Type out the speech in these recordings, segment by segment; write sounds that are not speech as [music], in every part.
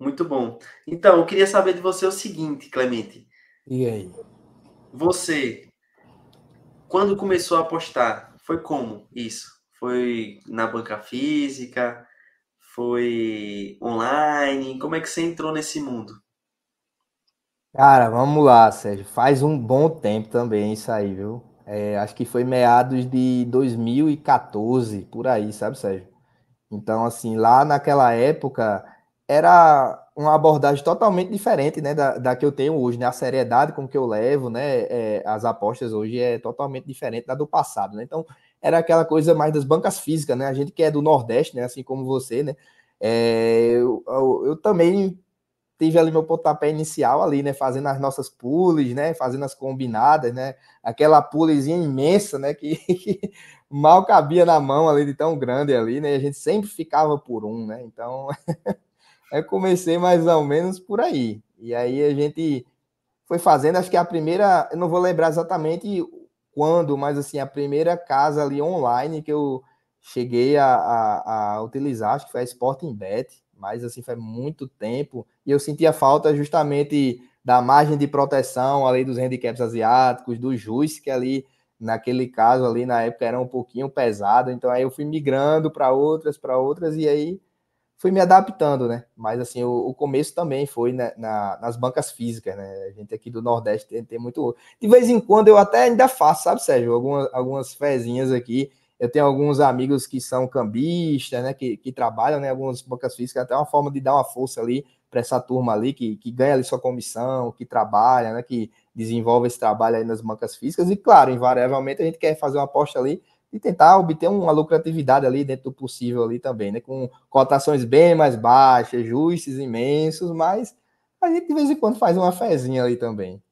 Muito bom. Então, eu queria saber de você o seguinte, Clemente. E aí? Você, quando começou a apostar, foi como isso? Foi na banca física? Foi online? Como é que você entrou nesse mundo? Cara, vamos lá, Sérgio. Faz um bom tempo também isso aí, viu? É, acho que foi meados de 2014, por aí, sabe, Sérgio? Então, assim, lá naquela época era uma abordagem totalmente diferente né, da, da que eu tenho hoje, né? A seriedade com que eu levo, né? É, as apostas hoje é totalmente diferente da do passado, né? Então, era aquela coisa mais das bancas físicas, né? A gente que é do Nordeste, né? Assim como você, né? É, eu, eu, eu, também tive ali meu pontapé inicial ali, né? Fazendo as nossas pulls, né? Fazendo as combinadas, né? Aquela pullzinha imensa, né? Que, [laughs] que, mal cabia na mão ali de tão grande ali, né? A gente sempre ficava por um, né? Então... [laughs] Eu comecei mais ou menos por aí. E aí a gente foi fazendo, acho que a primeira, eu não vou lembrar exatamente quando, mas assim, a primeira casa ali online que eu cheguei a, a, a utilizar, acho que foi a Sporting Bet, mas assim, faz muito tempo, e eu sentia falta justamente da margem de proteção ali dos handicaps asiáticos, do JUS, que ali, naquele caso ali, na época era um pouquinho pesado, então aí eu fui migrando para outras, para outras, e aí fui me adaptando, né? Mas assim, o, o começo também foi né, na, nas bancas físicas, né? A gente aqui do Nordeste tem, tem, muito. De vez em quando eu até ainda faço, sabe, Sérgio? Algumas, algumas fezinhas aqui. Eu tenho alguns amigos que são cambistas, né? Que, que trabalham, né? Algumas bancas físicas, até uma forma de dar uma força ali para essa turma ali que, que ganha ali sua comissão, que trabalha, né? Que desenvolve esse trabalho aí nas bancas físicas. E claro, invariavelmente a gente quer fazer uma aposta ali e tentar obter uma lucratividade ali dentro do possível ali também, né? Com cotações bem mais baixas, justos, imensos, mas a gente de vez em quando faz uma fezinha ali também.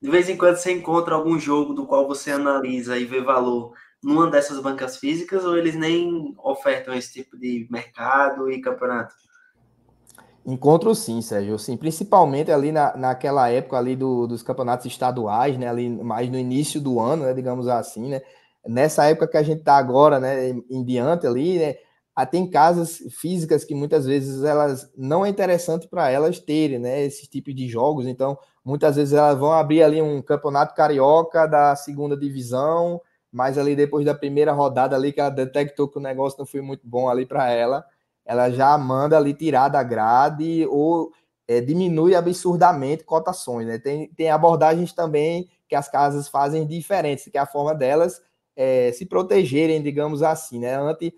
De vez em quando você encontra algum jogo do qual você analisa e vê valor numa dessas bancas físicas ou eles nem ofertam esse tipo de mercado e campeonato? Encontro sim, Sérgio, sim, principalmente ali na, naquela época ali do, dos campeonatos estaduais, né, ali mais no início do ano, né, digamos assim, né, nessa época que a gente está agora, né, em diante ali, né, tem casas físicas que muitas vezes elas não é interessante para elas terem, né, esse tipo de jogos. Então, muitas vezes elas vão abrir ali um campeonato carioca da segunda divisão, mas ali depois da primeira rodada ali que ela detectou que o negócio não foi muito bom ali para ela, ela já manda ali tirar da grade ou é, diminui absurdamente cotações, né? Tem, tem abordagens também que as casas fazem diferentes, que é a forma delas é, se protegerem, digamos assim, né? Ante,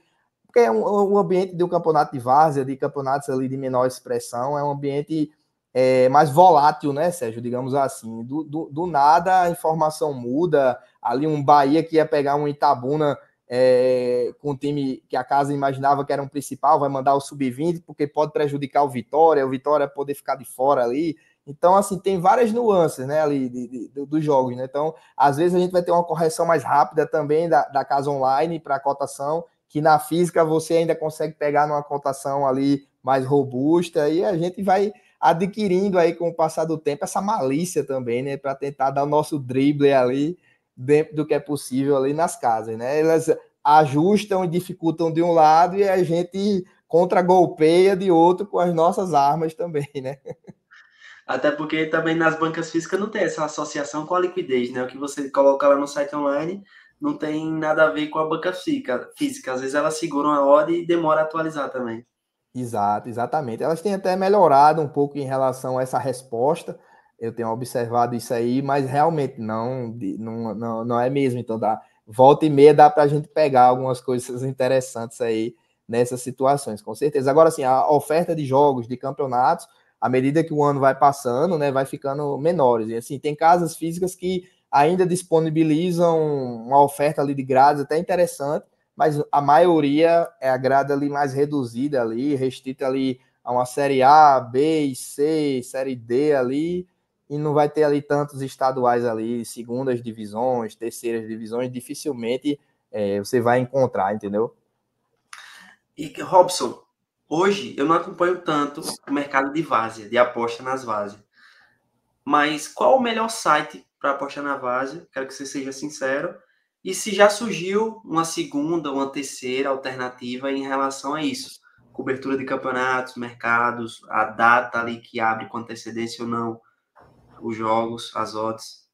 porque é um, é um ambiente de um campeonato de várzea, de campeonatos ali de menor expressão, é um ambiente é, mais volátil, né, Sérgio? Digamos assim. Do, do, do, nada a informação muda. Ali um Bahia que ia pegar um Itabuna é, com um time que a casa imaginava que era um principal, vai mandar o sub-20, porque pode prejudicar o Vitória, o Vitória poder ficar de fora ali. Então, assim, tem várias nuances, né, ali de, de, de, dos jogos, né? Então, às vezes a gente vai ter uma correção mais rápida também da, da casa online para a cotação, que na física você ainda consegue pegar numa cotação ali mais robusta, e a gente vai adquirindo aí com o passar do tempo essa malícia também, né, para tentar dar o nosso drible ali dentro do que é possível ali nas casas, né? Elas ajustam e dificultam de um lado e a gente contra-golpeia de outro com as nossas armas também, né? [laughs] Até porque também nas bancas físicas não tem essa associação com a liquidez, né? O que você coloca lá no site online não tem nada a ver com a banca física. física. Às vezes elas seguram a ordem e demora a atualizar também. Exato, exatamente. Elas têm até melhorado um pouco em relação a essa resposta. Eu tenho observado isso aí, mas realmente não, não, não, não é mesmo. Então, dá, volta e meia dá para a gente pegar algumas coisas interessantes aí nessas situações, com certeza. Agora, assim, a oferta de jogos, de campeonatos, à medida que o ano vai passando, né, vai ficando menores. E assim, tem casas físicas que ainda disponibilizam uma oferta ali de grades até interessante, mas a maioria é a grade ali mais reduzida ali, restrita ali a uma série A, B e C, série D ali, e não vai ter ali tantos estaduais ali, segundas divisões, terceiras divisões, dificilmente é, você vai encontrar, entendeu? E Robson, Hoje eu não acompanho tanto o mercado de várzea, de aposta nas várzea. Mas qual o melhor site para apostar na várzea? Quero que você seja sincero. E se já surgiu uma segunda, uma terceira alternativa em relação a isso? Cobertura de campeonatos, mercados, a data ali que abre com antecedência ou não, os jogos, as odds.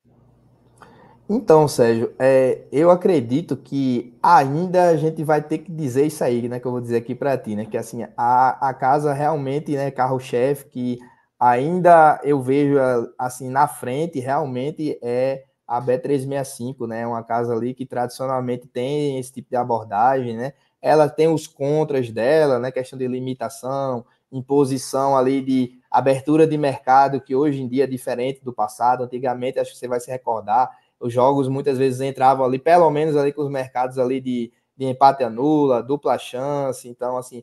Então, Sérgio, é, eu acredito que ainda a gente vai ter que dizer isso aí, né? Que eu vou dizer aqui para ti, né? Que assim, a, a casa realmente, né, carro-chefe, que ainda eu vejo assim na frente, realmente é a B365, né? Uma casa ali que tradicionalmente tem esse tipo de abordagem, né? Ela tem os contras dela, né? Questão de limitação, imposição ali de abertura de mercado, que hoje em dia é diferente do passado. Antigamente, acho que você vai se recordar os jogos muitas vezes entravam ali, pelo menos ali com os mercados ali de, de empate a nula, dupla chance, então assim,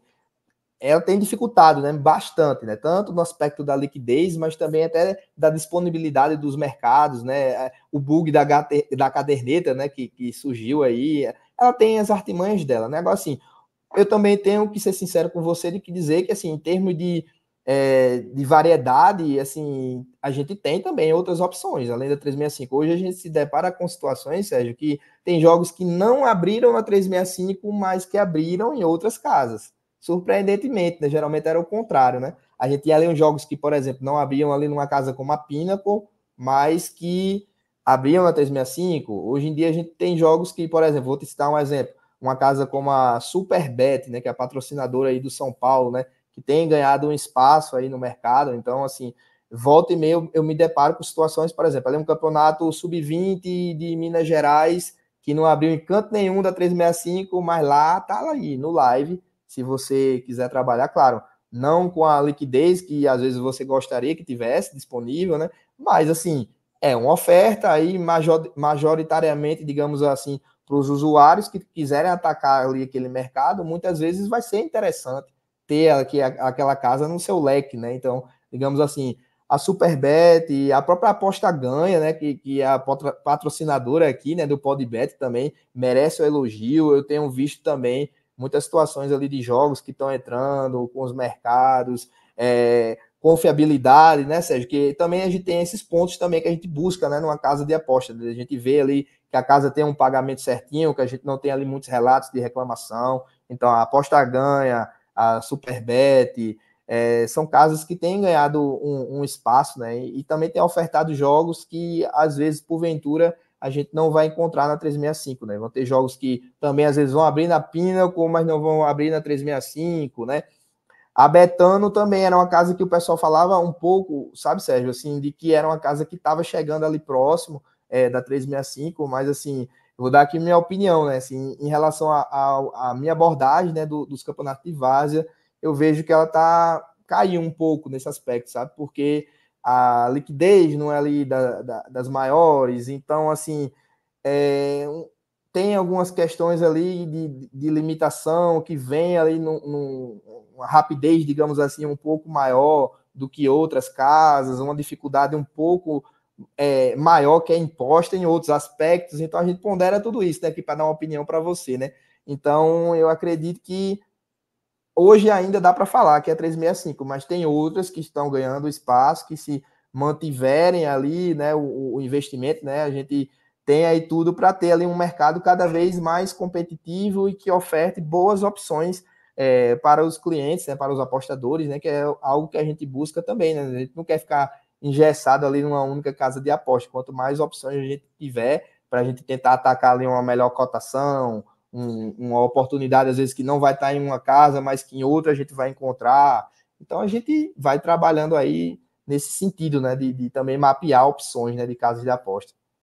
ela é, tem dificultado né, bastante, né, tanto no aspecto da liquidez, mas também até da disponibilidade dos mercados, né, é, o bug da, da caderneta né, que, que surgiu aí, ela tem as artimanhas dela, né, agora assim, eu também tenho que ser sincero com você de que dizer que assim, em termos de é, de variedade, assim, a gente tem também outras opções, além da 365. Hoje a gente se depara com situações, Sérgio, que tem jogos que não abriram na 365, mas que abriram em outras casas. Surpreendentemente, né? Geralmente era o contrário, né? A gente ia ler uns jogos que, por exemplo, não abriam ali numa casa como a Pinnacle, mas que abriam na 365. Hoje em dia a gente tem jogos que, por exemplo, vou te citar um exemplo, uma casa como a Superbet, né, que é a patrocinadora aí do São Paulo, né, que tem ganhado um espaço aí no mercado. Então, assim, volta e meia eu, eu me deparo com situações, por exemplo, ali um campeonato sub-20 de Minas Gerais, que não abriu encanto nenhum da 365, mas lá tá aí, no live, se você quiser trabalhar, claro, não com a liquidez que às vezes você gostaria que tivesse disponível, né? Mas assim, é uma oferta aí majoritariamente, digamos assim, para os usuários que quiserem atacar ali aquele mercado, muitas vezes vai ser interessante ter aqui, aquela casa no seu leque, né? Então, digamos assim, a Superbet e a própria aposta ganha, né? Que, que é a patrocinadora aqui, né? Do Podbet também merece o elogio. Eu tenho visto também muitas situações ali de jogos que estão entrando com os mercados, é, confiabilidade, né, Sérgio? Que também a gente tem esses pontos também que a gente busca, né? Numa casa de aposta, a gente vê ali que a casa tem um pagamento certinho, que a gente não tem ali muitos relatos de reclamação. Então, a aposta ganha, a Superbet, é, são casas que têm ganhado um, um espaço, né? E, e, também têm ofertado jogos que, às vezes, porventura, a gente não vai encontrar na 365, né? Vão ter jogos que também, às vezes, vão abrir na Pinnacle, mas não vão abrir na 365, né? A Betano também era uma casa que o pessoal falava um pouco, sabe, Sérgio, assim, de que era uma casa que estava chegando ali próximo é, da 365, mas, assim, vou dar aqui minha opinião, né? Assim, em relação à minha abordagem né, do, dos campeonatos de várzea, eu vejo que ela tá caiu um pouco nesse aspecto, sabe? Porque a liquidez não é ali da, da, das maiores, então, assim, é, tem algumas questões ali de, de limitação que vem ali numa rapidez, digamos assim, um pouco maior do que outras casas, uma dificuldade um pouco é, maior que é imposta em outros aspectos, então a gente pondera tudo isso, né, aqui para dar uma opinião para você, né? Então, eu acredito que hoje ainda dá para falar que é 365, mas tem outras que estão ganhando espaço, que se mantiverem ali, né, o, o investimento, né, a gente tem aí tudo para ter ali um mercado cada vez mais competitivo e que oferte boas opções é, para os clientes, né, para os apostadores, né, que é algo que a gente busca também, né, a gente não quer ficar engessado ali numa única casa de aposta. Quanto mais opções a gente tiver para a gente tentar atacar ali uma melhor cotação, um, uma oportunidade, às vezes, que não vai estar tá em uma casa, mas que em outra a gente vai encontrar. Então a gente vai trabalhando aí nesse sentido, né? De, de também mapear opções né, de casas de aposta.